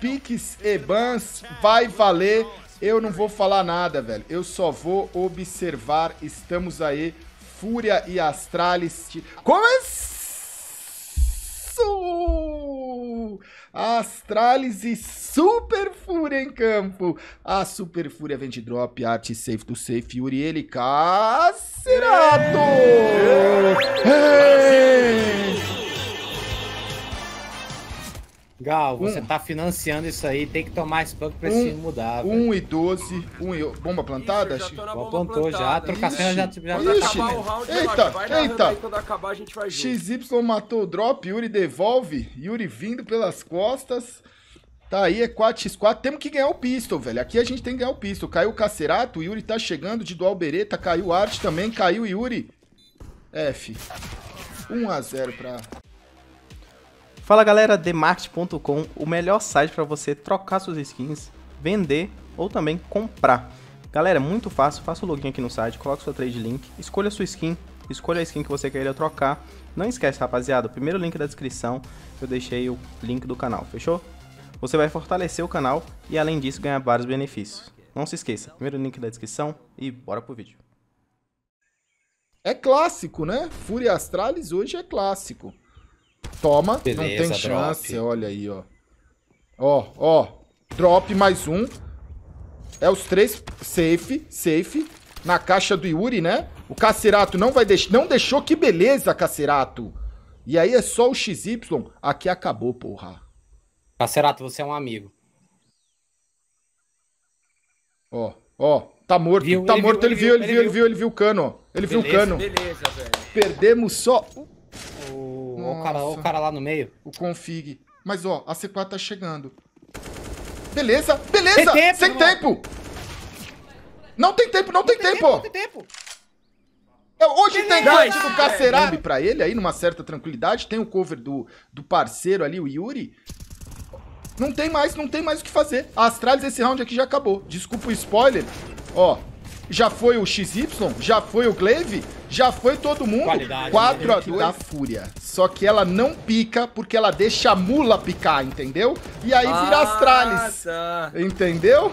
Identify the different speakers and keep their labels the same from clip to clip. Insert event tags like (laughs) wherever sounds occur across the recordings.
Speaker 1: Piques e Bans vai valer. Eu não vou falar nada, velho. Eu só vou observar. Estamos aí. Fúria e Astralis. Começou! Astralis e Super Fúria em campo. A Super Fúria vem de drop, arte safe to safe, Yuri ele carcerado! Ei! Ei! Gal, você um. tá financiando
Speaker 2: isso aí, tem que tomar esse banco
Speaker 1: pra um, isso mudar. 1 um e 12, um e... bomba plantada? Isso, já tô na bomba plantou plantada. já, a trocação já, já Quando Ixi. Tá acabar o round, eita, vai eita. Aí, quando
Speaker 2: acabar a gente vai
Speaker 1: junto. XY matou o drop, Yuri devolve, Yuri vindo pelas costas. Tá aí, é 4x4, temos que ganhar o pistol, velho. Aqui a gente tem que ganhar o pistol. Caiu o Cacerato, o Yuri tá chegando de dual bereta, caiu o Art também, caiu o Yuri. F. 1 a 0 pra Fala galera, TheMarket.com, o melhor site para você trocar suas skins, vender ou também comprar. Galera, muito fácil, faça o login aqui no site, coloque sua trade link, escolha sua skin, escolha a skin que você queira trocar. Não esquece, rapaziada, o primeiro link da descrição eu deixei o link do canal, fechou? Você vai fortalecer o canal e além disso ganhar vários benefícios. Não se esqueça, primeiro link da descrição e bora pro vídeo. É clássico, né? Fúria Astralis hoje é clássico. Toma. Beleza, não tem chance. Drop. Olha aí, ó. Ó, ó. Drop mais um. É os três. Safe, safe. Na caixa do Yuri, né? O Cacerato não vai deixar. Não deixou. Que beleza, Cacerato. E aí é só o XY. Aqui acabou, porra.
Speaker 2: Cacerato, você é um amigo.
Speaker 1: Ó, ó. Tá morto. Viu, tá ele morto. Viu, ele, viu, ele, viu, ele viu, ele viu, ele viu o cano, ó. Ele beleza, viu o cano.
Speaker 2: Beleza, velho.
Speaker 1: Perdemos só o, o, cara, o cara lá no meio. O config. Mas, ó, a C4 tá chegando. Beleza, beleza! Tem tempo, Sem tempo! Não tem tempo, não, não tem, tem, tempo! Não tem tempo! hoje tem grande do Cacerabe pra ele aí, numa certa tranquilidade. Tem o cover do, do parceiro ali, o Yuri. Não tem mais, não tem mais o que fazer. A Astralis esse round aqui já acabou. Desculpa o spoiler. Ó, já foi o XY, já foi o Glaive, já foi todo mundo. Quatro 4 a 2 da Fúria. Só que ela não pica porque ela deixa a mula picar, entendeu? E aí vira ah, Astralis. Tá. Entendeu?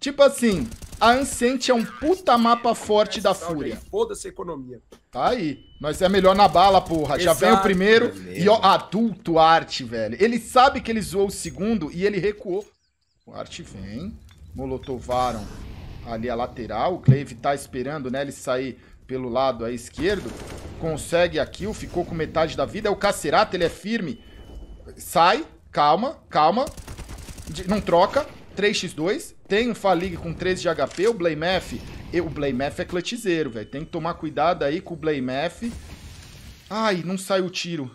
Speaker 1: Tipo assim, a Ancient é um puta mapa forte da Fúria.
Speaker 2: Foda-se a economia.
Speaker 1: Tá aí. Nós é melhor na bala, porra. Exato, Já vem o primeiro. E ó, adulto arte, velho. Ele sabe que ele zoou o segundo e ele recuou. O arte vem. Molotovaram ali a lateral. O Cleive tá esperando, né? Ele sair pelo lado aí esquerdo. Consegue a kill, ficou com metade da vida. É o Cacerata, ele é firme. Sai, calma, calma. De, não troca. 3x2. Tem um Falig com 13 de HP. O Blamef. O Blamef é clutchzeiro, velho. Tem que tomar cuidado aí com o Blamef. Ai, não sai o tiro.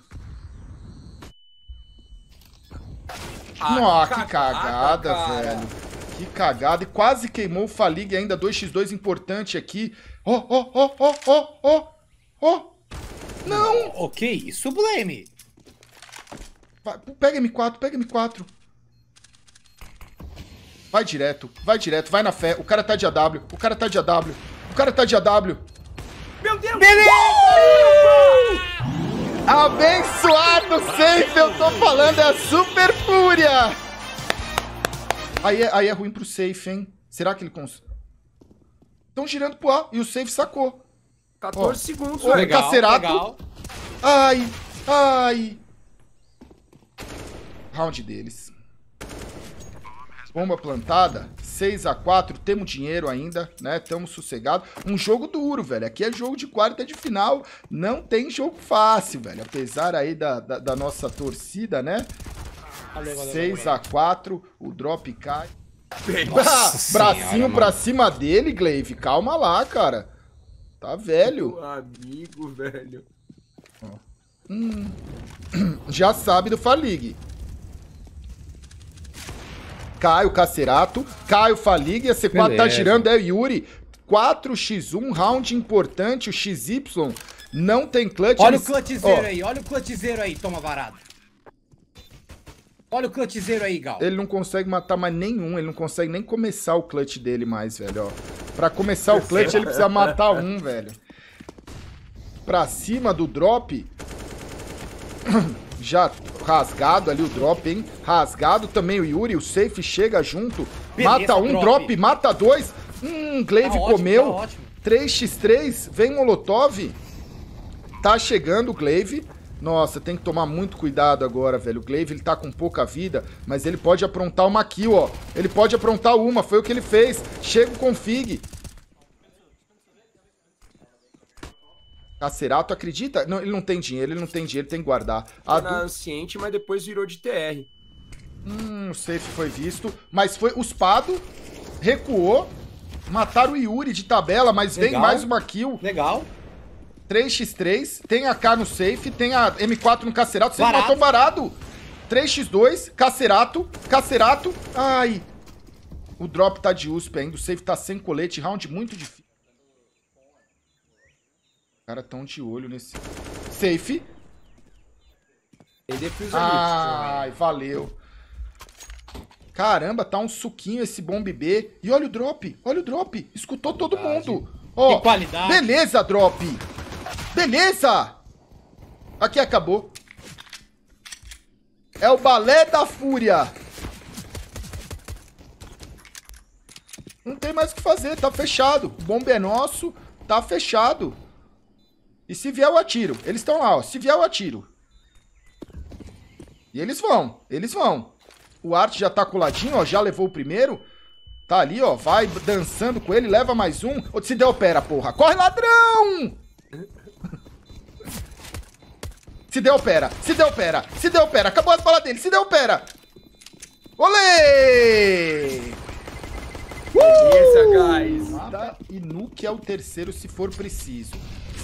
Speaker 1: Ah, Nossa, que cagada, cagada velho. Que cagada. E quase queimou o Falig ainda. 2x2 importante aqui. oh oh oh oh oh oh Não! O que isso, Blame? pega M4, pega M4. Vai direto, vai direto, vai na fé. O cara tá de AW, o cara tá de AW, o cara tá de AW.
Speaker 2: Meu Deus! Beleza!
Speaker 1: Uh! Abençoado sempre, eu tô falando, é a Super Fúria! Aí é, aí é ruim pro safe, hein? Será que ele consegue? Estão girando pro A e o safe sacou. 14 Ó. segundos, Ô, legal, cacerato. legal. Ai, ai. Round deles. Bomba plantada, 6 a 4 temos dinheiro ainda, né? Estamos sossegados. Um jogo duro, velho. Aqui é jogo de quarta de final, não tem jogo fácil, velho. Apesar aí da, da, da nossa torcida, né? 6x4, o drop cai. Ah, bracinho pra cima, dele, Glaive. Calma lá, cara. Tá velho.
Speaker 2: Meu amigo, velho. Hum.
Speaker 1: Já sabe do Falig. Cai o Cacerato, cai o Falig, a C4 Beleza. tá girando, é o Yuri. 4x1, round importante, o XY não tem clutch. Olha eles... o clutchzeiro oh. aí,
Speaker 2: olha o clutchzeiro aí, toma varado. Olha o clutchzeiro aí, Gal.
Speaker 1: Ele não consegue matar mais nenhum, ele não consegue nem começar o clutch dele mais, velho, ó. Pra começar o clutch, ele precisa matar um, velho. Pra cima do drop. (coughs) Já rasgado ali o drop, hein? Rasgado também o Yuri, o safe chega junto. Beleza, mata um drop. drop. mata dois. Hum, Glaive tá comeu. tá 3x3, vem Molotov. Tá chegando o Glaive. Nossa, tem que tomar muito cuidado agora, velho. O Glaive, ele tá com pouca vida, mas ele pode aprontar uma kill, ó. Ele pode aprontar uma, foi o que ele fez. Chega o config. Cacerato, acredita? Não, ele não tem dinheiro, ele não tem dinheiro, ele tem que guardar. Tá A na du...
Speaker 2: mas depois virou de TR.
Speaker 1: Hum, o safe foi visto, mas foi... O Spado recuou, mataram o Yuri de tabela, mas Legal. vem mais uma kill. Legal. 3x3, tem a K no safe, tem a M4 no cacerato. Você barato. matou varado. 3x2, cacerato, cacerato. Ai. O drop tá de USP ainda, o safe tá sem colete. Round muito difícil. Os caras tão de olho nesse... Safe. Ele Ai, valeu. Caramba, tá um suquinho esse bomb B. E olha o drop, olha o drop. Escutou todo mundo. Ó, oh, qualidade. Beleza, drop. Beleza! Aqui acabou. É o balé da fúria. Não tem mais o que fazer, tá fechado. O bombe é nosso, tá fechado. E se vier eu atiro. Eles estão lá, ó. Se vier eu atiro. E eles vão, eles vão. O Art já tá coladinho, ó. Já levou o primeiro. Tá ali, ó. Vai dançando com ele, leva mais um. Ou se der, opera, porra. Corre, ladrão! Se deu, pera. Se deu, pera. Se deu, pera. Acabou as balas dele. Se deu, pera. Olê! Beleza, é uh! guys. Mata e nuke é o terceiro se for preciso.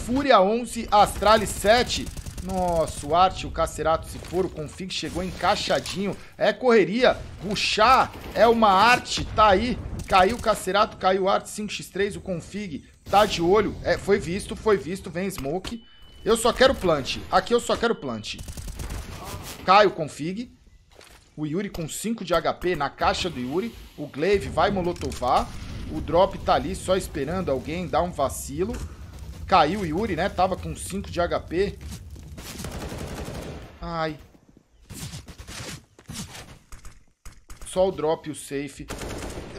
Speaker 1: Fúria 11, Astralis 7. Nossa, o Arte, o Cacerato, se for, o Config chegou encaixadinho. É correria. Ruxar é uma arte. Tá aí. Caiu o Cacerato, caiu o Arte 5x3, o Config. Tá de olho. É, foi visto, foi visto. Vem Smoke. Eu só quero plant. Aqui eu só quero plant. Caio config. O Yuri com 5 de HP na caixa do Yuri. O Glaive vai molotovar. O drop tá ali só esperando alguém dar um vacilo. Caiu o Yuri, né? Tava com 5 de HP. Ai. Só o drop e o safe.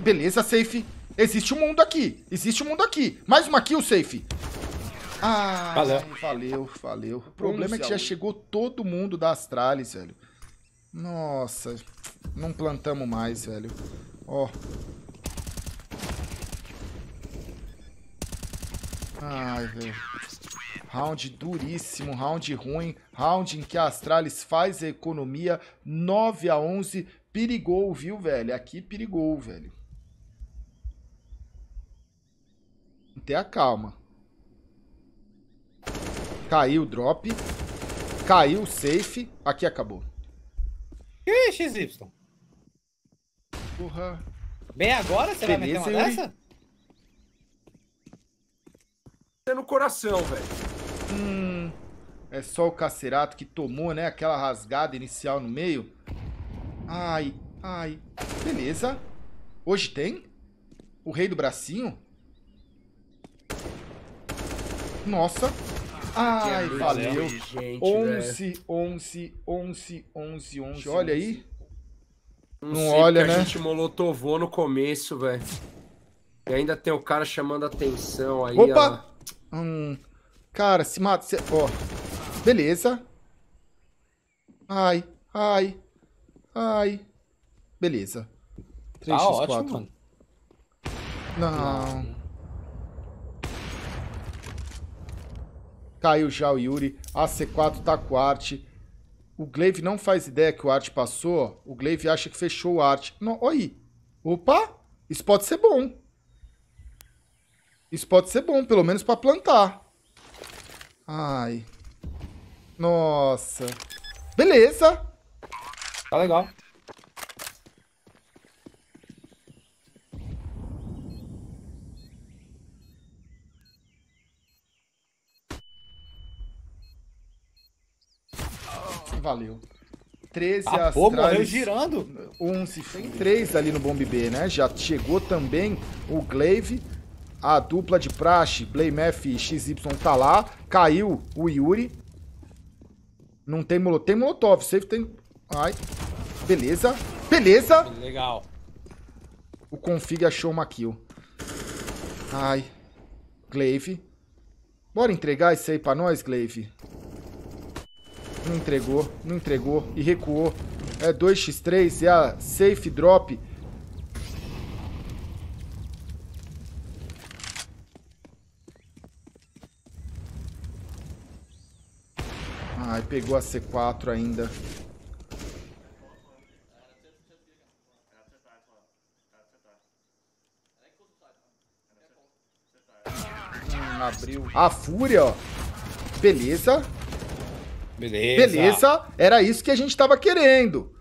Speaker 1: Beleza, safe. Existe um mundo aqui. Existe um mundo aqui. Mais uma kill, safe.
Speaker 2: Ah, valeu.
Speaker 1: Valeu, valeu. O problema é que já chegou todo mundo da Astralis, velho. Nossa, não plantamos mais, velho. Ó. Ai, velho. Round duríssimo, round ruim, round em que a Astralis faz a economia 9 a 11, perigou, viu, velho? Aqui perigou, velho. Tenha calma. Caiu o drop. Caiu o safe. Aqui acabou. Ih, XY. Porra. Bem agora? Você Beleza, vai meter uma dessa? É no coração, velho. Hum, é só o Cacerato que tomou, né? Aquela rasgada inicial no meio. Ai, ai. Beleza. Hoje tem? O rei do bracinho? Nossa. Ai, valeu. 11, 11, 11, 11, 11. Olha aí. Não, não olha, né? A gente
Speaker 2: molotovou no começo, velho. E ainda tem o cara chamando atenção aí. Opa!
Speaker 1: Ó. Hum, cara, se mata. Se... Ó. Beleza. Ai, ai, ai. Beleza. 3x4. Tá ótimo, mano. Não. Caiu já o Yuri. AC4 tá com o Art. O Glaive não faz ideia que o Art passou. O Glaive acha que fechou o Art. Não, oi. Opa! Isso pode ser bom. Isso pode ser bom, pelo menos pra plantar. Ai. Nossa. Beleza. Tá legal. valeu. 13 ah, Pô, morreu girando. 11. Tem 3 ali no bomb B, né? Já chegou também o Glaive. A dupla de praxe, Blamef e XY tá lá. Caiu o Yuri. Não tem molotov. Tem molotov. Safe tem... Ai. Beleza. Beleza. Legal. O config achou uma kill. Ai. Glaive. Bora entregar isso aí pra nós, Glaive? Não entregou, não entregou e recuou. É 2x3 e é a safe drop. Ai, pegou a C4 ainda.
Speaker 2: Hum, abriu.
Speaker 1: A fúria, ó. Beleza.
Speaker 2: Beleza. Beleza,
Speaker 1: era isso que a gente estava querendo.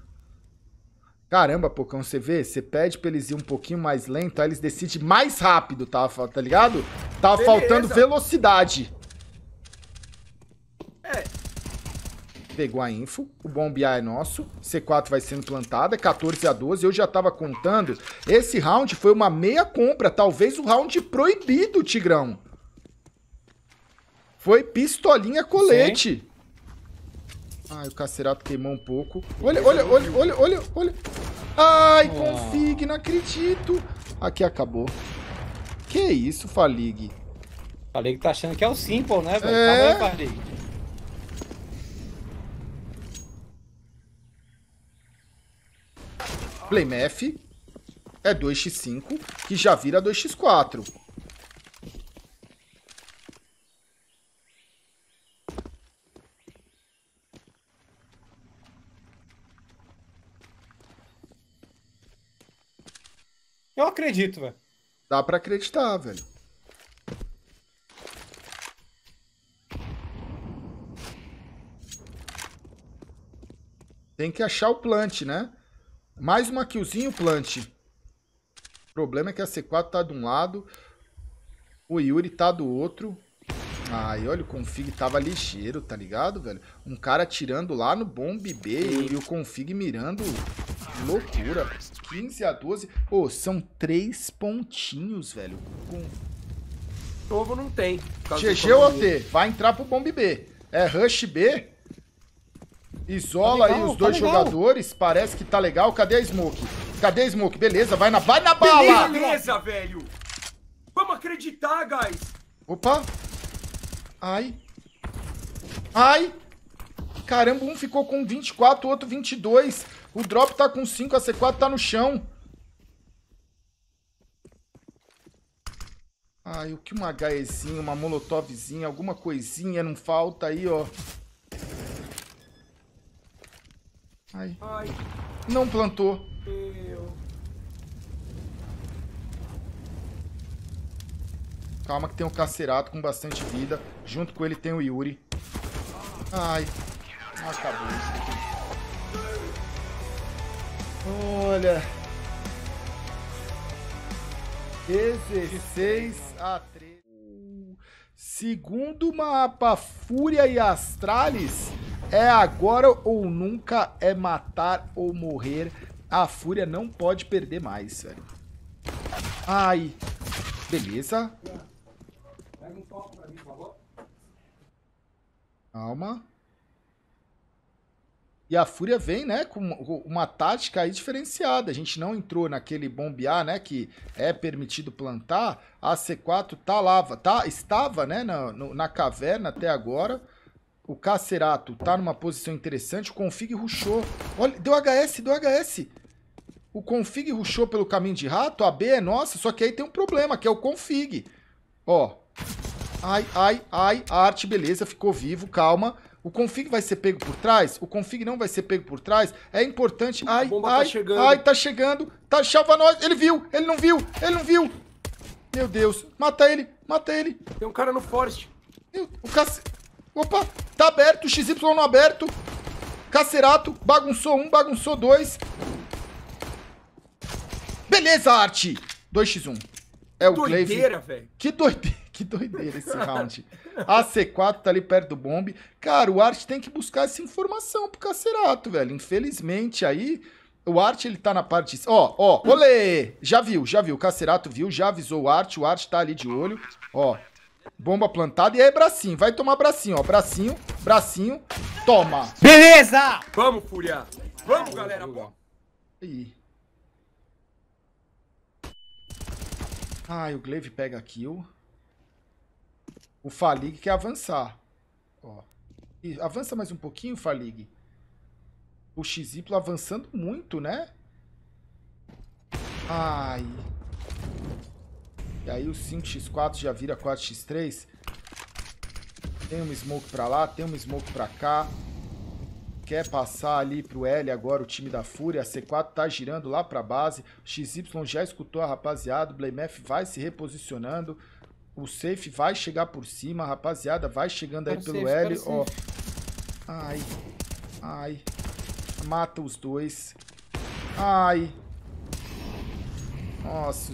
Speaker 1: Caramba, Pocão, você vê? Você pede pra eles ir um pouquinho mais lento, aí eles decidem mais rápido, tá, tá ligado?
Speaker 2: Tá Beleza. faltando
Speaker 1: velocidade. É. Pegou a info, o bombear A é nosso, C4 vai sendo plantada, 14 a 12, eu já tava contando. Esse round foi uma meia compra, talvez o round proibido, Tigrão. Foi pistolinha colete. Sim. Ai, o Cacerato queimou um pouco. Olha, olha, olha, olha, olha, olha. Ai, oh. config, não acredito. Aqui acabou. Que isso, Falig?
Speaker 2: Falig tá achando que é o Simple, né, velho? É... Tá Falig. Playmath
Speaker 1: é 2x5, que já vira 2x4. Eu acredito, velho. Dá pra acreditar, velho. Tem que achar o plant, né? Mais uma killzinho, plant. O problema é que a C4 tá de um lado, o Yuri tá do outro. Ai, olha, o config tava ligeiro, tá ligado, velho? Um cara tirando lá no bomb B e o config mirando Loucura. 15 a 12. Pô, oh, são três pontinhos, velho. Com...
Speaker 2: Novo não tem. GG ou AT?
Speaker 1: Vai entrar pro bomb B. É rush B. Isola tá legal, aí os tá dois tá jogadores. Parece que tá legal. Cadê a smoke? Cadê a smoke? Beleza, vai na, vai na bala! Beleza,
Speaker 2: velho! Vamos acreditar, guys!
Speaker 1: Opa! Ai! Ai! Caramba, um ficou com 24, o outro 22. O drop tá com 5, a C4 tá no chão. Ai, o que uma gaezinha, uma molotovzinha, alguma coisinha não falta aí, ó. Ai. Ai. Não plantou. Calma que tem um Cacerato com bastante vida. Junto com ele tem o Yuri. Ai. Acabou isso aqui. Olha. 16 a 3. Segundo mapa, Fúria e Astralis. É agora ou nunca, é matar ou morrer. A Fúria não pode perder mais, velho. Ai. Beleza. Calma. E a Fúria vem, né, com uma tática aí diferenciada. A gente não entrou naquele bombear, né, que é permitido plantar. A C4 tá lá, tá, estava, né, na, no, na caverna até agora. O Cacerato tá numa posição interessante. O Config rushou. Olha, deu HS, deu HS. O config rushou pelo caminho de rato, a B é nossa, só que aí tem um problema, que é o config. Ó. Ai, ai, ai, arte, beleza, ficou vivo, calma. O config vai ser pego por trás? O config não vai ser pego por trás? É importante. Ai, tá ai, tá ai, tá chegando. Tá, salva nós. Ele viu, ele não viu, ele não viu. Meu Deus. Mata ele, mata ele. Tem um cara no forest. o cac... Opa, tá aberto. XY não aberto. Cacerato. Bagunçou um, bagunçou dois. Beleza, arte. 2x1. É o Glaive. Que doideira, velho. Que doideira. (laughs) que doideira esse round. A C4 tá ali perto do bombe. Cara, o Art tem que buscar essa informação pro Cacerato, velho. Infelizmente aí, o Art ele tá na parte. Ó, ó, olê! Já viu, já viu. O Cacerato viu, já avisou o Art. O Art tá ali de olho. Ó, bomba plantada. E aí, bracinho. Vai tomar bracinho, ó. Bracinho, bracinho.
Speaker 2: Toma. Beleza! Vamos, Fúria. Vamos, galera. Pô. Aí.
Speaker 1: Ai, o Glaive pega a kill. O Falig quer avançar. Ó. E avança mais um pouquinho, Falig. O XY avançando muito, né? Ai. E aí o 5x4 já vira 4x3. Tem um smoke pra lá, tem um smoke pra cá. Quer passar ali pro L agora o time da Fúria. A C4 tá girando lá pra base. O XY já escutou a rapaziada. O Blamef vai se reposicionando. O safe vai chegar por cima, rapaziada. Vai chegando aí pelo safe, L, ó. Safe. Ai. Ai. Mata os dois. Ai. Nossa.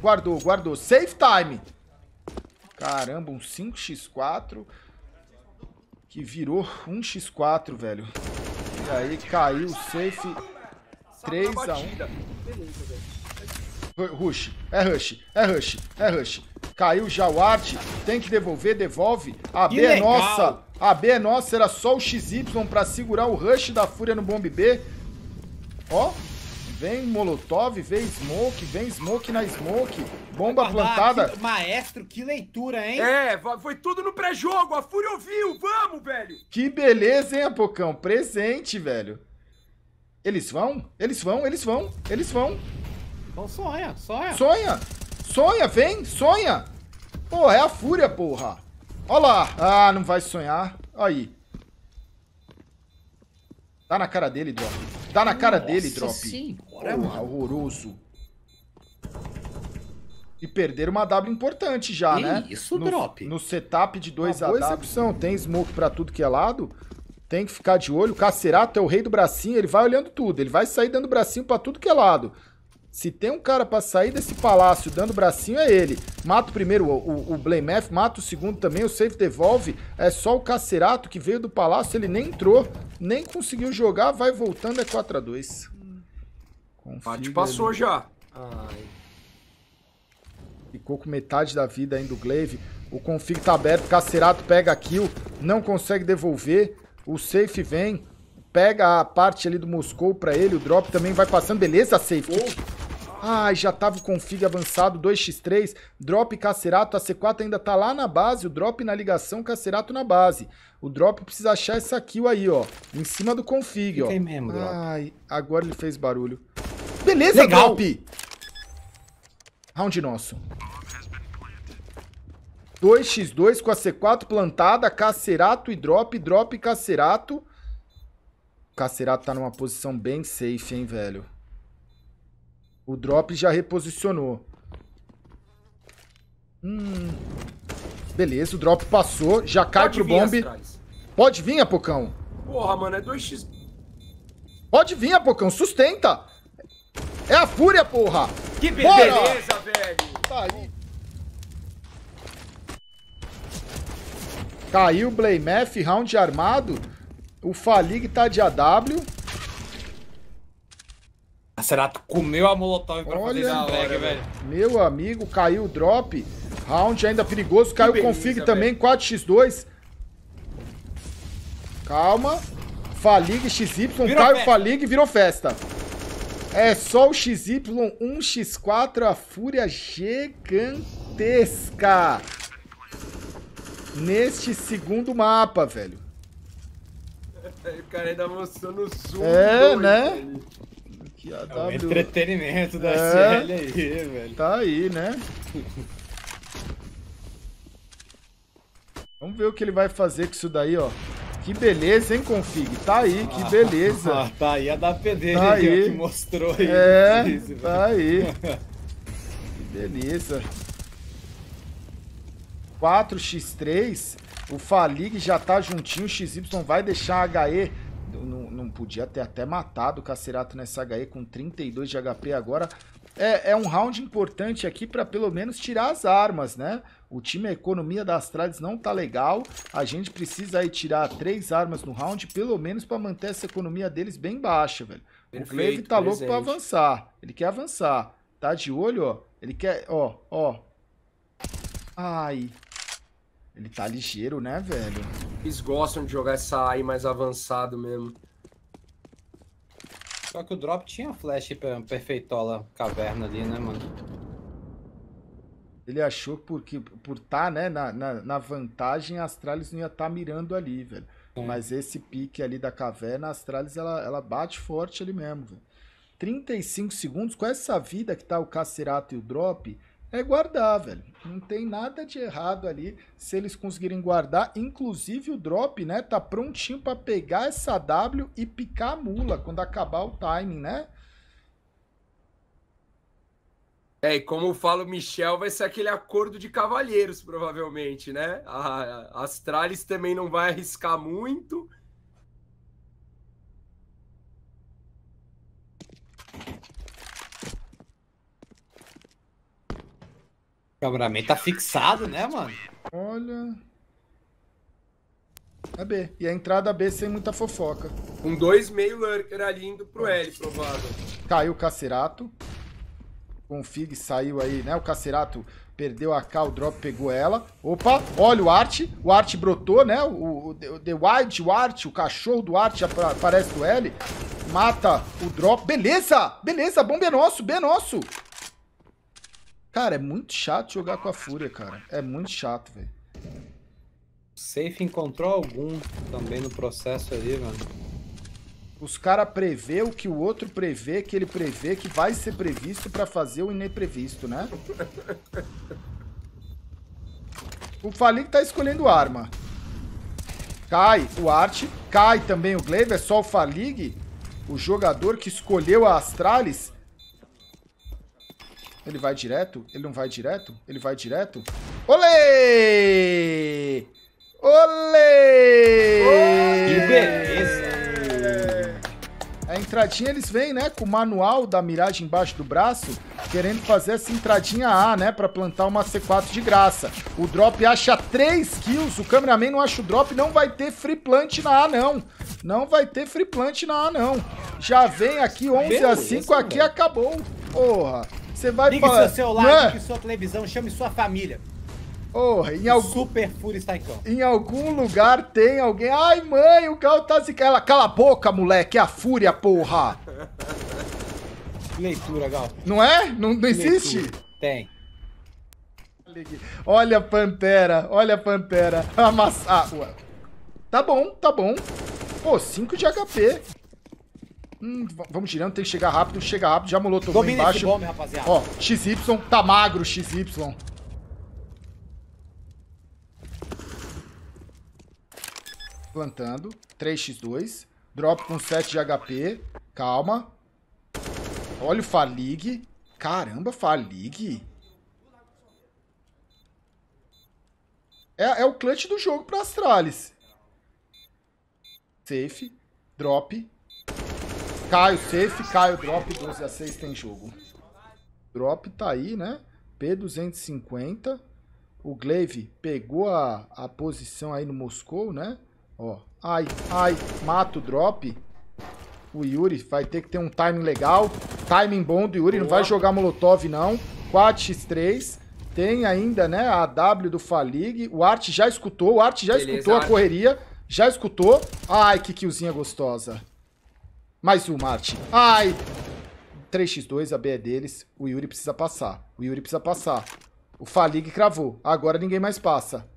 Speaker 1: Guardou, guardou. Safe time. Caramba, um 5x4 que virou 1x4, velho. E aí caiu o safe 3x1. rush, é rush, é rush, é rush. Caiu já o arte, tem que devolver, devolve. A que B é legal. é nossa. A B é nossa, era só o XY pra segurar o rush da Fúria no bomb B. Ó, Vem Molotov, vem Smoke, vem Smoke na Smoke. Bomba plantada. Que,
Speaker 2: maestro, que leitura, hein? É, foi tudo no pré-jogo. A Fúria ouviu. Vamos, velho.
Speaker 1: Que beleza, hein, Apocão? Presente, velho. Eles vão? Eles vão, eles vão, eles
Speaker 2: vão. Então sonha, sonha.
Speaker 1: Sonha, sonha, vem, sonha. Porra, é a fúria, porra. Ó lá. Ah, não vai sonhar. Aí. Dá tá na cara dele, Drop. Dá tá na cara Nossa dele, Drop. Sim, porra, mano. horroroso. E perderam uma W importante já, que né? Isso, no, Drop. No setup de 2 a boa execução. Tem smoke pra tudo que é lado. Tem que ficar de olho. O Cacerato é o rei do bracinho. Ele vai olhando tudo. Ele vai sair dando bracinho pra tudo que é lado. Se tem um cara para sair desse palácio dando bracinho, é ele. Mata o primeiro, o, o, o Blamef, mata o segundo também, o save devolve. É só o Cacerato que veio do palácio, ele nem entrou, nem conseguiu jogar, vai voltando, é 4x2. Hum. Bate passou ali. já. Ai. Ficou com metade da vida ainda o Glaive. O config tá aberto, Cacerato pega a kill, não consegue devolver. O safe vem, pega a parte ali do Moscou pra ele, o drop também vai passando. Beleza, safe. Oh. Ai, já tava o config avançado, 2x3, drop Cacerato, a C4 ainda tá lá na base, o drop na ligação, Cacerato na base. O drop precisa achar essa kill aí, ó, em cima do config, Fiquei ó. mesmo, drop. Ai, agora ele fez barulho. Beleza, Legal. drop! Round nosso. 2x2 com a C4 plantada, Cacerato e drop, drop Cacerato. Cacerato tá numa posição bem safe, hein, velho. O drop já reposicionou. Hum. Beleza, o drop passou. Já cai Pode pro bomb. Pode vir, Apocão.
Speaker 2: Porra, mano, é 2x.
Speaker 1: Pode vir, Apocão. Sustenta. É a fúria, porra. Que be Bora. beleza,
Speaker 2: velho. Tá aí.
Speaker 1: Caiu o Blamef, round armado. O Falig tá de AW.
Speaker 2: A Cerato comeu a Molotov pra Olha, fazer lag, velho. velho.
Speaker 1: Meu amigo, caiu o drop. Round ainda perigoso. Caiu o config velho. também, 4x2. Calma. Falig, XY, virou caiu festa. Faligue, virou festa. É só o XY 1x4, a fúria gigantesca. Neste segundo mapa, velho. (laughs)
Speaker 2: O cara ainda mostrou no zoom. É, né? Velho aqui, É w... Tá entretenimento da é... CL aí, velho.
Speaker 1: Tá aí, né? Vamos ver o que ele vai fazer com isso daí, ó. Que beleza, hein, config? Tá aí, ah, que beleza. Ah, tá aí a da PD tá é aí. Ó, que mostrou aí. É, (laughs) tá aí. (laughs) que beleza. 4x3, o Falig já tá juntinho, o XY vai deixar a HE não, não podia ter até matado o Cacerato nessa HE com 32 de HP agora. É, é um round importante aqui para pelo menos tirar as armas, né? O time, a economia das trades não tá legal. A gente precisa aí tirar três armas no round, pelo menos para manter essa economia deles bem baixa, velho. Perfeito, o Cleve tá presente. louco para avançar. Ele quer avançar. Tá de olho, ó. Ele quer, ó, ó. Ai. Ele tá
Speaker 2: ligeiro, né, velho? Eles gostam de jogar essa AI mais avançado mesmo. Só que o drop tinha flash perfeitola caverna ali, né, mano? Ele achou porque por estar
Speaker 1: tá, né, na, na, na, vantagem, a Astralis não ia estar tá mirando ali, velho. É. Mas esse pique ali da caverna, a Astralis ela, ela bate forte ali mesmo, velho. 35 segundos, com essa vida que tá o Cacerato e o Drop, é guardar, velho. Não tem nada de errado ali se eles conseguirem guardar. Inclusive o drop, né? Tá prontinho para pegar essa W e picar a mula quando acabar o timing, né?
Speaker 2: É, e como fala o Michel, vai ser aquele acordo de cavalheiros, provavelmente, né? A, a Astralis também não vai arriscar muito. Cabramento tá fixado, né, mano?
Speaker 1: Olha. A B. E a entrada B sem muita fofoca.
Speaker 2: Um dois meio lurker ali indo pro L, provável.
Speaker 1: Caiu o Cacerato. Config saiu aí, né? O Cacerato perdeu a K, o drop pegou ela. Opa, olha o Art. O Art brotou, né? O, o, The, the Wild, o Art, o cachorro do Art aparece do L. Mata o drop. Beleza! Beleza, bomba é nosso, B é nosso. Cara, é muito chato jogar com a Fúria, cara. É muito chato, velho. Safe encontrou algum também no
Speaker 2: processo ali,
Speaker 1: mano. Os caras prevê o que o outro prevê, que ele prevê, que vai ser previsto para fazer o ineprevisto, né? o Falik tá escolhendo arma. Cai o Art, cai também o Glaive, é só o Falig, o jogador que escolheu a Astralis, ele vai direto? Ele não vai direto? Ele vai direto? Olê! Olê! Que beleza! A entradinha eles vêm, né, com o manual da miragem embaixo do braço, querendo fazer essa entradinha A, né, para plantar uma C4 de graça. O drop acha 3 kills, o cameraman não acha o drop, não vai ter free plant na A, não. Não vai ter free plant na A, não. Já vem aqui 11 beleza, a 5, aqui acabou. Porra! Você vai Ligue falar... seu celular, né? ligue
Speaker 2: sua televisão, chame sua família.
Speaker 1: Oh, em algum... Super está em Em algum lugar tem alguém. Ai, mãe, o carro tá se. Ela, cala a boca, moleque, é a Fúria, porra!
Speaker 2: Leitura, Gal.
Speaker 1: Não é? Não, não existe? Tem. Olha a Pantera, olha a Pantera. Amassar. Ah, tá bom, tá bom. Pô, 5 de HP. Hum, vamos girando, tem que chegar rápido, chega rápido, já molou todo Domina embaixo. Esse bombe, rapaziada. Ó, XY, tá magro XY. Plantando, 3x2, drop com 7 de HP, calma. Olha o Falig. Caramba, Falig. É, é o clutch do jogo pra Astralis. Safe, drop, Caio safe, Caio drop, 12 a 6 tem jogo. Drop tá aí, né? P250. O Glaive pegou a, a posição aí no Moscou, né? Ó, ai, ai, mata o drop. O Yuri vai ter que ter um timing legal. Timing bom do Yuri, Boa. não vai jogar Molotov não. 4x3. Tem ainda, né, a W do Falig. O Art já escutou, o Art já Beleza, escutou a correria. Já escutou. Ai, que killzinha gostosa. Mais um, Marte. Ai! 3x2, a B é deles. O Yuri precisa passar. O Yuri precisa passar. O Falig cravou. Agora ninguém mais passa.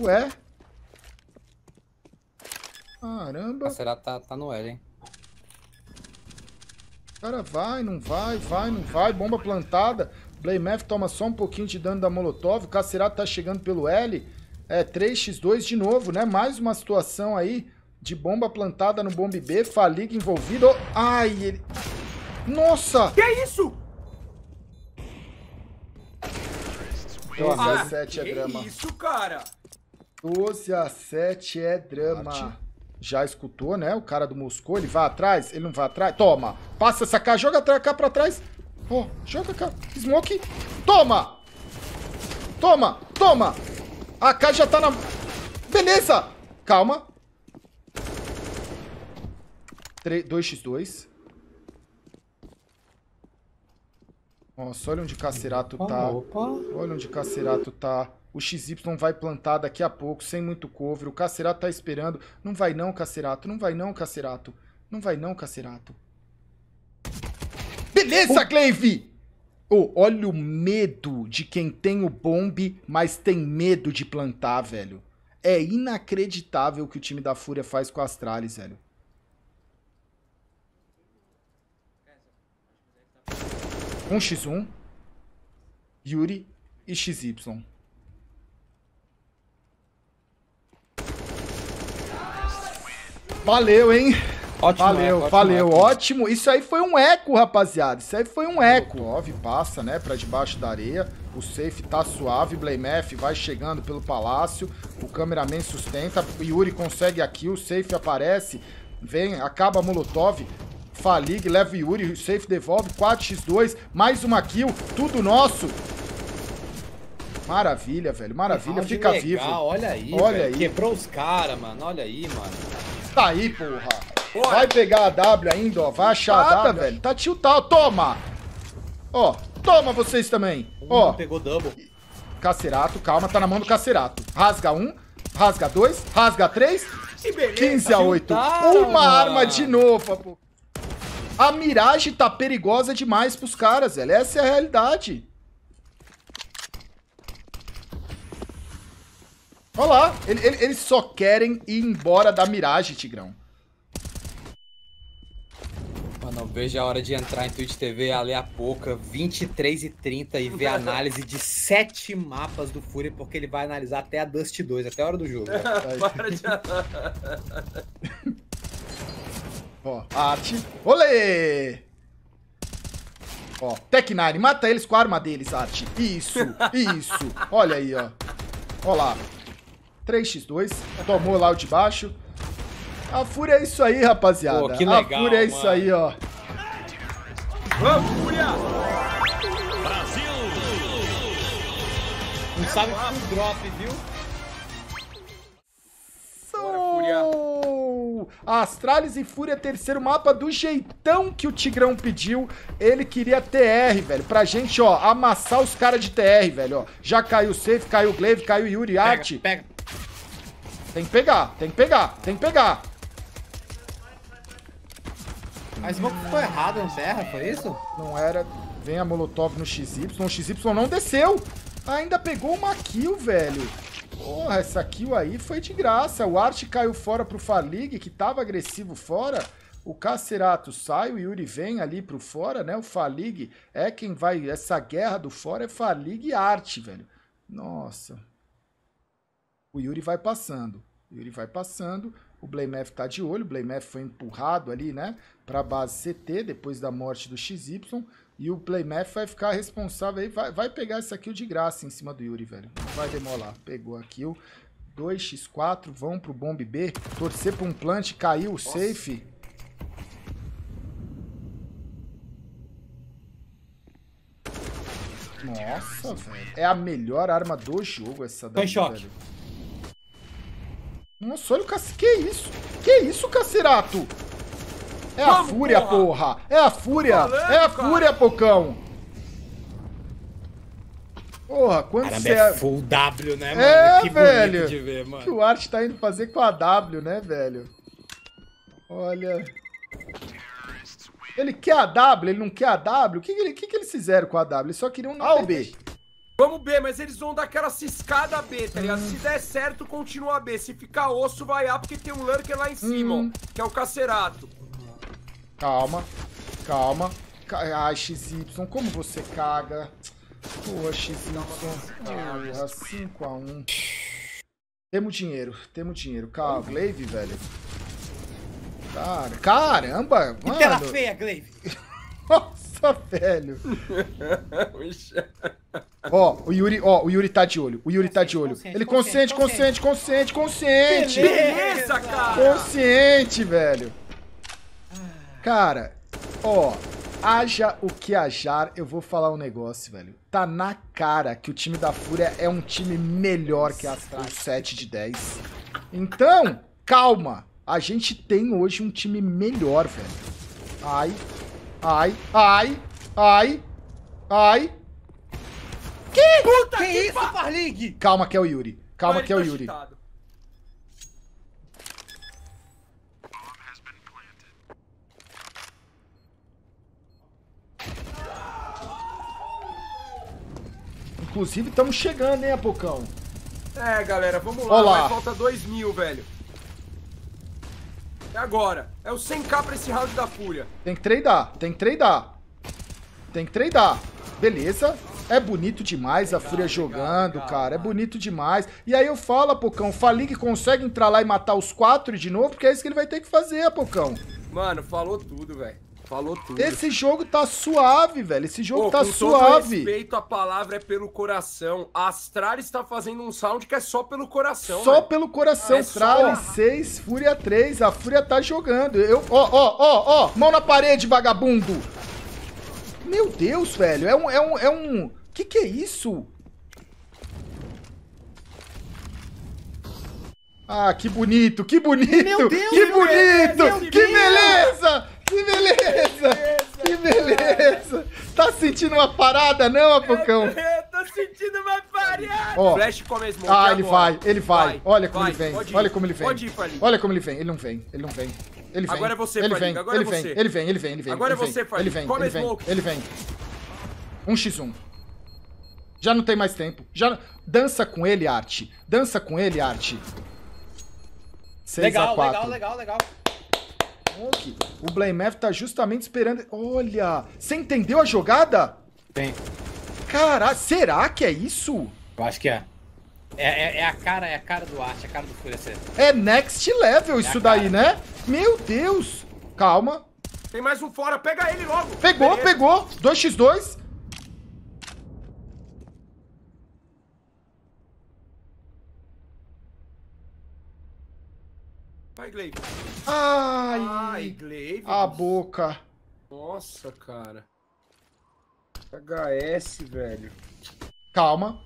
Speaker 1: Ué? Caramba.
Speaker 2: Será tá, tá no L, hein?
Speaker 1: Cara, vai, não vai, vai, não vai. Bomba plantada. Blamef toma só um pouquinho de dano da Molotov. O Cacerato tá chegando pelo L. É 3x2 de novo, né? Mais uma situação aí de bomba plantada no bombe B, Faliga envolvido. Ai, ele... Nossa! Que é isso? Então, ah, é Doze a
Speaker 2: sete é drama. Que isso, cara?
Speaker 1: 12 a 7 é drama. Arte. Já escutou, né? O cara do Moscou, ele vai atrás, ele não vai atrás. Toma! Passa essa cá, joga a cá pra trás. Oh, joga cá. Smoke. Toma! Toma! Toma! A K já tá na... Beleza! Calma, 2x2. Nossa, olha onde Cacerato tá. Opa. Olha onde Cacerato tá. O XY vai plantar daqui a pouco, sem muito cover. O Cacerato tá esperando. Não vai não, Cacerato. Não vai não, Cacerato. Não vai não, Cacerato. Beleza, Cleve! Oh, olha o medo de quem tem o bombe, mas tem medo de plantar, velho. É inacreditável o que o time da Fúria faz com a Astralis, velho. 1x1, Yuri e XY. Valeu, hein? Ótimo, valeu, eco, valeu. Ótimo, ótimo. Isso aí foi um eco, rapaziada. Isso aí foi um eco. Love passa, né, pra debaixo da areia. O safe tá suave. Blamef vai chegando pelo palácio. O cameraman sustenta. Yuri consegue aqui. O safe aparece. Vem, acaba Molotov. Falig, leva o Yuri, o safe devolve, 4x2, mais uma kill, tudo nosso. Maravilha, velho, maravilha, Round ah, fica legal, vivo. Olha aí, olha aí. quebrou os
Speaker 2: caras, mano, olha aí, mano. Tá aí, porra.
Speaker 1: porra. Vai pegar a W ainda, ó, vai achar Nada, a W, velho. Tá tiltado, tá, toma. Ó, toma vocês também, um ó. pegou double. Cacerato, calma, tá na mão do Cacerato. Rasga um, rasga dois, rasga três,
Speaker 2: Que Beleza, 15 a 8. Uma mano. arma de
Speaker 1: novo, pô. A miragem tá perigosa demais pros caras, velho. Essa é a realidade. Olha lá. Ele, ele, eles só querem ir embora da miragem, Tigrão.
Speaker 2: Mano, eu vejo a hora de entrar em Twitch TV ali a pouco, 23 e 30 e ver a análise de sete mapas do Fury, porque ele vai analisar até a Dust 2, até a hora do jogo. É, (laughs) para de (laughs) Ó, arte. Olê!
Speaker 1: Ó, Tecnari, mata eles com a arma deles, arte. Isso, (laughs) isso. Olha aí, ó. Ó lá. 3x2. Tomou lá o de baixo. A fúria é isso aí, rapaziada. Pô, que legal, A fúria é isso aí, ó.
Speaker 2: Vamos, fúria! Brasil! Não sabe sabe que drop, viu?
Speaker 1: Bora, fúria! A Astralis e Fúria, terceiro mapa, do jeitão que o Tigrão pediu. Ele queria TR, velho. Pra gente, ó, amassar os caras de TR, velho, ó. Já caiu o Safe, caiu o Glaive, caiu o Yuri Art. Pega, pega. Tem que pegar, tem que pegar, tem que pegar. A smoke foi errada no Serra, foi isso? Não era. Vem a Molotov no XY. O XY não desceu. Ainda pegou uma kill, velho. Porra, essa kill aí foi de graça. O Art caiu fora pro Falig que tava agressivo fora. O Cacerato sai, o Yuri vem ali pro fora, né? O Falig é quem vai... Essa guerra do fora é Falig e Art, velho. Nossa. O Yuri vai passando. O Yuri vai passando. O Blamef tá de olho. O Blamef foi empurrado ali, né? Pra base CT, depois da morte do XY. E o Playmath vai ficar responsável aí, vai, vai pegar essa kill de graça em cima do Yuri, velho. Vai demolar. Pegou a kill. 2x4, vão pro bomb B. Torcer pra um plant, caiu, o safe. Nossa, velho. É a melhor arma do jogo essa daí, tá velho. Nossa, olha o cacete. Que isso? Que isso, cacerato?
Speaker 2: É a Vamos, fúria, porra.
Speaker 1: porra. É a fúria. é a fúria, cara. pocão. Porra, quando Caramba, você... É, é full W, né, mano? É, que velho. de ver, mano. que o Art tá indo fazer com a W, né, velho? Olha... Ele quer a W, ele não quer a W? O que, que, que eles fizeram com a W? Eles só queriam... Ah, o B.
Speaker 2: Vamos B, mas eles vão dar aquela ciscada B, tá ligado? Hum. Se der certo, continua B. Se ficar osso, vai A, porque tem um lurker lá em cima, hum. ó, que é o Cacerato.
Speaker 1: Calma. Calma. Ai, XY, como você caga. Porra, XY. Caga. 5x1. Temos dinheiro. Temos dinheiro. Calma, Glaive, velho. Cara, caramba! Mano. Que tela feia, Glaive. (laughs) Nossa, velho. (laughs) ó, o Yuri, ó, o Yuri tá de olho. O Yuri tá de olho. Ele consciente, consciente, consciente, consciente. consciente.
Speaker 2: Beleza, cara.
Speaker 1: Consciente, velho. Cara, ó, haja o que ajar, eu vou falar um negócio, velho. Tá na cara que o time da Fúria é um time melhor que a Astrax 7 de 10. Então, calma. A gente tem hoje um time melhor, velho. Ai, ai, ai, ai, ai. Que? Puta que, que isso, Farlig? Calma que é o Yuri. Calma Mas que é o tá Yuri. Inclusive, estamos chegando, hein, Apocão?
Speaker 2: É, galera, vamos lá. lá. falta 2 mil, velho. É agora. É o 100k pra esse round da fúria.
Speaker 1: Tem que treinar, tem que treinar. Tem que treinar. Beleza. É bonito demais legal, a Fúria jogando, legal, cara. É bonito demais. E aí eu falo, Apocão, Falig consegue entrar lá e matar os quatro de novo, porque é isso que ele vai ter que fazer, Apocão.
Speaker 2: Mano, falou tudo, velho. Falou tudo. Esse
Speaker 1: jogo tá suave, velho. Esse jogo Pô, tá com suave.
Speaker 2: respeito, a palavra é pelo coração. A Astralis tá fazendo um sound que é só pelo coração. Só velho. pelo coração. É Astralis só...
Speaker 1: 6, Fúria 3. A Fúria tá jogando. Eu, ó, ó, ó, ó. Mão na parede, vagabundo. Meu Deus, velho. É um, é um, é um. Que que é isso? Ah, que bonito, que bonito, Meu Deus, que bonito, que beleza! Que beleza! Que beleza! Tá sentindo uma parada, não, Apucão? Eu, é, eu
Speaker 2: é, tô sentindo uma parada! Ó, Flash a smoke Ah, ele vai, ele vai. vai Olha como vai, ele vem. Olha como ele vem. Pode ir, Fali.
Speaker 1: Olha como ele vem. Ele não vem, ele não vem. Ele vem. Agora é você, Fali. Agora ele é vem. você. Ele vem, ele vem, ele vem. Agora ele é você, Fali. Ele vem, ele Vem. Ele vem. 1x1. Já não tem mais tempo. Já... Dança com ele, Arte. Dança com ele, Arte.
Speaker 2: 6 legal, a 4. legal, legal, legal.
Speaker 1: O Blamef tá justamente esperando... Olha, você entendeu a jogada? Tem. Caralho, será que é isso? Eu acho que é.
Speaker 2: É, é, é, a cara, é a cara do Arte, é a cara do Fúria
Speaker 1: É next level é isso daí, cara. né? Meu Deus! Calma.
Speaker 2: Tem mais um fora, pega ele logo!
Speaker 1: Pegou, Beleza. pegou! 2x2. Vai, Glaive. Ai! Ai, Glaive. A boca.
Speaker 2: Nossa, cara. HS, velho.
Speaker 1: Calma.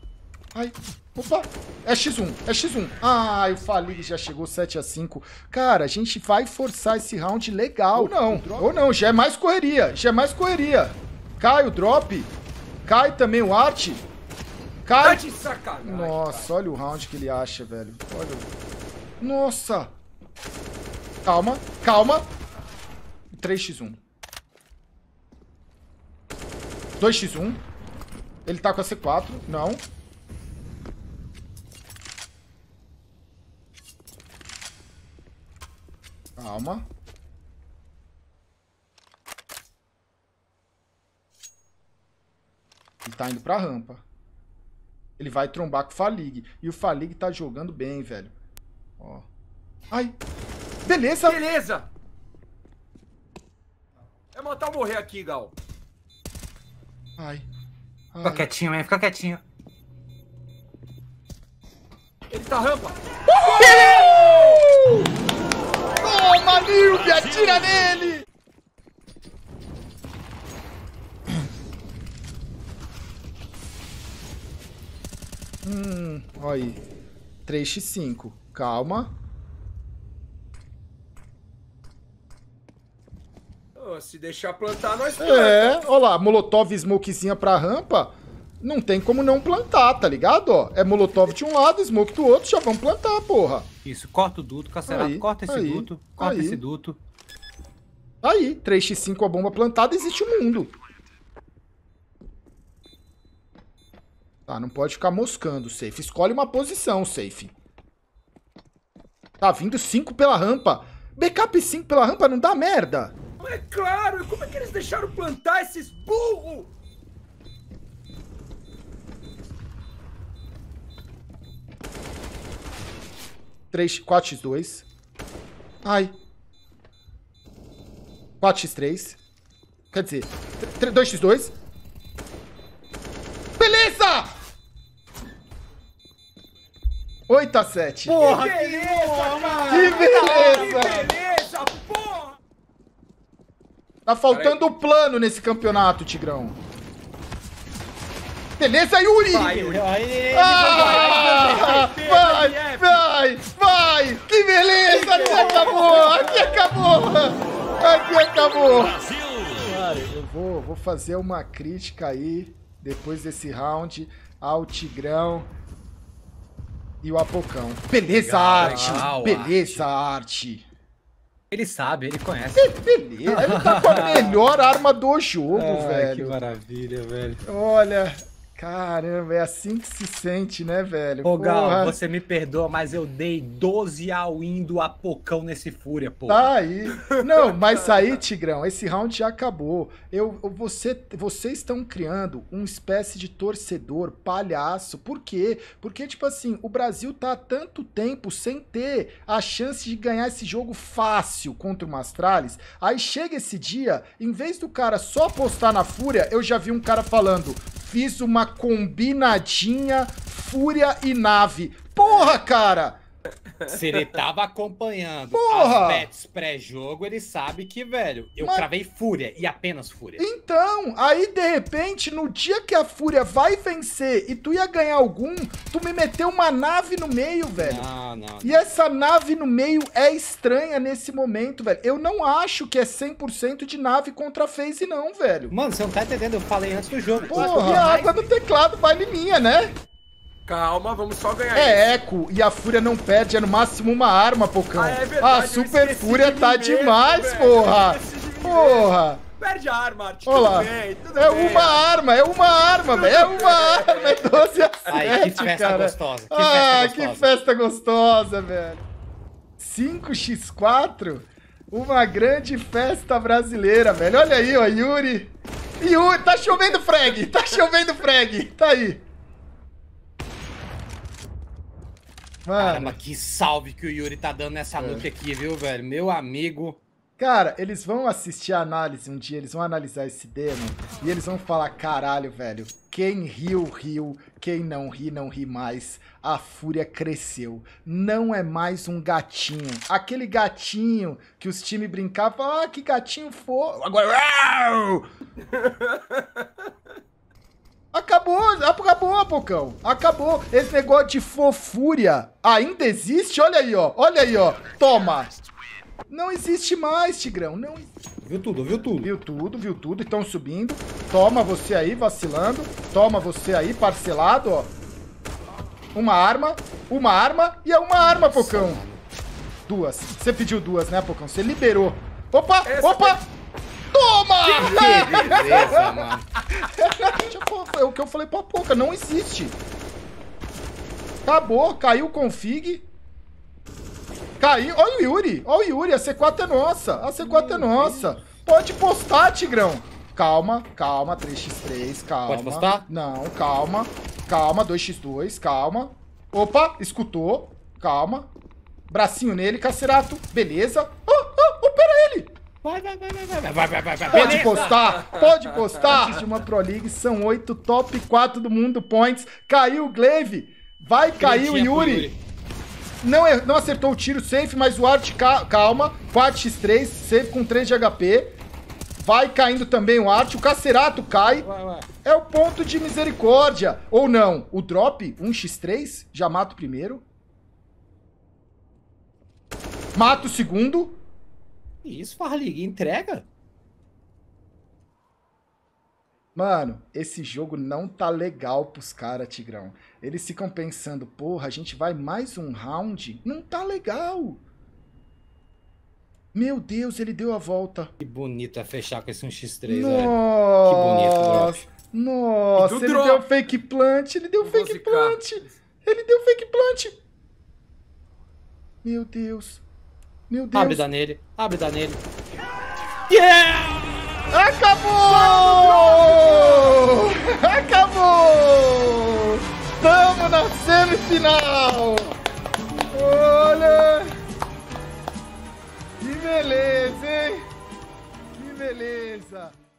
Speaker 1: Ai, opa. É X1, é X1. Ah, eu falei já chegou 7 a 5 Cara, a gente vai forçar esse round legal. Ou não, ou não. Já é mais correria, já é mais correria. Cai o drop. Cai também o arte. Cai. Tá Nossa, olha o round que ele acha, velho. Olha. Nossa. Calma, calma. 3x1. 2x1. Ele tá com a C4. Não. Calma. Ele tá indo pra rampa. Ele vai trombar com o Falig. E o Falig tá jogando bem, velho. Ó.
Speaker 2: Ai. Beleza. Beleza. É matar ou morrer aqui, Gal. Ai. Ai. Fica quietinho, hein? Fica quietinho. Ele tá rampa. Uhul!
Speaker 1: Toma, Nilvia! Atira nele! Hum, olha aí. 3x5. Calma.
Speaker 2: se deixar plantar, nós é, plantamos.
Speaker 1: É, olha lá, molotov e smokezinha pra rampa, não tem como não plantar, tá ligado? Ó, é molotov de um lado, smoke do outro, já vamos plantar, porra.
Speaker 2: Isso, corta o duto, Cacerato, corta esse aí, duto, corta aí. esse duto.
Speaker 1: Aí, 3x5 a é bomba plantada, existe o um mundo. Tá, não pode ficar moscando, safe. Escolhe uma posição, safe. Tá vindo 5 pela rampa. Backup 5 pela rampa não dá merda.
Speaker 2: É claro! Como é que eles deixaram plantar esses burros?
Speaker 1: Três, quatro x dois. Ai. Quatro x três. Quer dizer, dois x dois. Beleza! Oito a sete. Porra, que beleza!
Speaker 2: Que beleza! Que beleza.
Speaker 1: Tá faltando o plano nesse campeonato, Tigrão. Beleza, Yuri! Vai, Yuri. vai, vai, vai, Que beleza! Aqui acabou! Aqui acabou! Aqui acabou! Cara, eu vou, vou fazer uma crítica aí, depois desse round, ao Tigrão e o Apocão. Beleza, Legal, arte! beleza,
Speaker 2: arte. arte. Ele sabe, ele conhece. ele
Speaker 1: tá com a melhor arma do jogo, (laughs) ah, velho.
Speaker 2: Que maravilha, velho.
Speaker 1: Olha, Caramba, é assim que se sente, né,
Speaker 2: velho? Ô, Gal, você me perdoa, mas eu dei 12 ao indo a pocão nesse Fúria, pô. Tá aí.
Speaker 1: Não, mas aí, Tigrão, esse round já acabou. Eu, você, vocês estão criando uma espécie de torcedor palhaço. Por quê? Porque, tipo assim, o Brasil tá há tanto tempo sem ter a chance de ganhar esse jogo fácil contra o Mastralis. Aí chega esse dia, em vez do cara só apostar na Fúria, eu já vi um cara falando fiz uma combinadinha Fúria e Nave. Porra, cara!
Speaker 2: Se ele tava acompanhando Porra! as bets pré-jogo, ele sabe que, velho, eu Mas... cravei Fúria e apenas Fúria.
Speaker 1: Então, aí de repente, no dia que a Fúria vai vencer e tu ia ganhar algum, tu me meteu uma nave no meio, velho. Não, não, não. E essa nave no meio é estranha nesse momento, velho. Eu não acho que é 100% de nave contra FaZe, não, velho. Mano, você não tá entendendo, eu falei antes do jogo. Porra, e a água do teclado vai em né?
Speaker 2: Calma, vamos só ganhar É isso.
Speaker 1: eco, e a Fúria não perde, é no máximo uma arma, Pocão. Ah, é verdade, a ah, Super Fúria tá de demais, mesmo, porra! De porra!
Speaker 2: Perde a arma, Art, tudo Olá. bem, tudo é bem. Uma arma, é
Speaker 1: uma arma, velho, é uma arma, é 12 a 7, Ai, que festa cara.
Speaker 2: gostosa, que ah, festa gostosa. que
Speaker 1: festa gostosa, velho. 5x4, uma grande festa brasileira, velho. Olha aí, ó,
Speaker 2: Yuri.
Speaker 1: Yuri, tá chovendo frag, tá chovendo frag, tá aí.
Speaker 2: Caramba, que salve que o Yuri tá dando nessa é. noite aqui, viu, velho? Meu amigo.
Speaker 1: Cara, eles vão assistir a análise um dia, eles vão analisar esse demo e eles vão falar, caralho, velho, quem riu, riu, quem não ri, não ri mais. A fúria cresceu. Não é mais um gatinho. Aquele gatinho que os times brincavam, ah, que gatinho fofo. Agora... (laughs) Acabou, acabou, Bocão. Acabou. Esse negócio de fofúria ainda existe? Olha aí, ó. Olha aí, ó. Toma. Não existe mais, Tigrão. Não existe. Viu tudo, viu tudo. Viu tudo, viu tudo. Estão subindo. Toma você aí, vacilando. Toma você aí, parcelado, ó. Uma arma, uma arma e é uma arma, Nossa, Pocão. Duas. Você pediu duas, né, Pocão? Você liberou. Opa, Essa opa! Foi... Toma! Que beleza, mano. é o que eu falei pra pouca, não existe. Acabou, caiu o config. Caiu. Olha o Yuri. Olha o Yuri. A C4 é nossa. A C4 é Meu é nossa. Deus. Pode postar, Tigrão. Calma, calma. 3x3, calma. Pode postar? Não, calma. Calma, 2x2, calma. Opa, escutou. Calma. Bracinho nele, Cacerato. Beleza. Ah, ah, oh, oh, opera ele.
Speaker 2: Vai, vai, vai, vai, vai, vai, vai, vai, vai. Pode Beleza. postar,
Speaker 1: pode (laughs) postar. Antes de uma Pro League, são oito top 4 do mundo points. Caiu o Glaive, vai cair o Yuri. Yuri. Não, é, não acertou o tiro, safe, mas o Art calma. 4x3, safe com 3 de HP. Vai caindo também o Art, o Cacerato cai. Vai, vai. É o ponto de misericórdia. Ou não, o drop, 1x3, já mata o primeiro. Mata o segundo. Isso, Farley, entrega. Mano, esse jogo não tá legal pros caras, Tigrão. Eles ficam pensando, porra, a gente vai mais um round? Não tá legal. Meu Deus, ele deu a volta.
Speaker 2: Que bonito é fechar com esse 1x3, velho. Nossa, que bonito, Nossa, ele drop.
Speaker 1: deu fake plant, ele deu fake plant. Ele deu fake plant. Meu Deus. Meu
Speaker 2: Deus. Abre da nele, abre da nele.
Speaker 1: Yeah! Acabou! Acabou! Tamo na semifinal! Olha! Que beleza, hein? Que beleza!